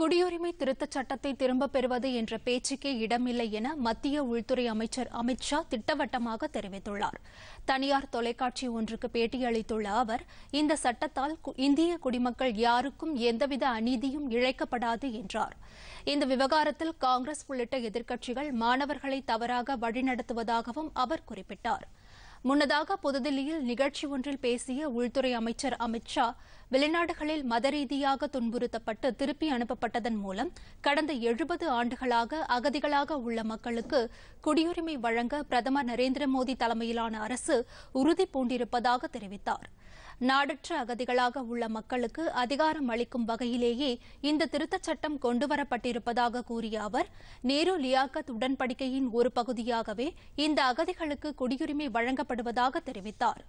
குடியுரிமை திருத்தச் சட்டத்தை திரும்பப் பெறுவது என்ற பேச்சுக்கே இடமில்லை என மத்திய உள்துறை அமைச்சர் அமித் ஷா திட்டவட்டமாக தெரிவித்துள்ளார் தனியார் தொலைக்காட்சி ஒன்றுக்கு பேட்டியளித்துள்ள அவர் இந்த சட்டத்தால் இந்திய குடிமக்கள் யாருக்கும் எந்தவித அநீதியும் இழைக்கப்படாது என்றார் இந்த விவகாரத்தில் காங்கிரஸ் உள்ளிட்ட எதிர்க்கட்சிகள் மாணவர்களை தவறாக வழிநடத்துவதாகவும் அவர் குறிப்பிட்டார் முன்னதாக புதுதில்லியில் நிகழ்ச்சி ஒன்றில் பேசிய உள்துறை அமைச்சர் அமித் ஷா வெளிநாடுகளில் மத ரீதியாக துன்புறுத்தப்பட்டு திருப்பி அனுப்பப்பட்டதன் மூலம் கடந்த எழுபது ஆண்டுகளாக அகதிகளாக உள்ள மக்களுக்கு குடியுரிமை வழங்க பிரதமர் நரேந்திர மோடி தலைமையிலான அரசு உறுதி பூண்டிருப்பதாக தெரிவித்தார் நாடற்ற அகதிகளாக உள்ள மக்களுக்கு அதிகாரம் அளிக்கும் வகையிலேயே இந்த திருத்தச் சட்டம் கொண்டுவரப்பட்டிருப்பதாக கூறிய அவர் நேரு லியாக்கத் உடன்படிக்கையின் ஒரு பகுதியாகவே இந்த அகதிகளுக்கு குடியுரிமை வழங்கப்படுவதாக தெரிவித்தாா்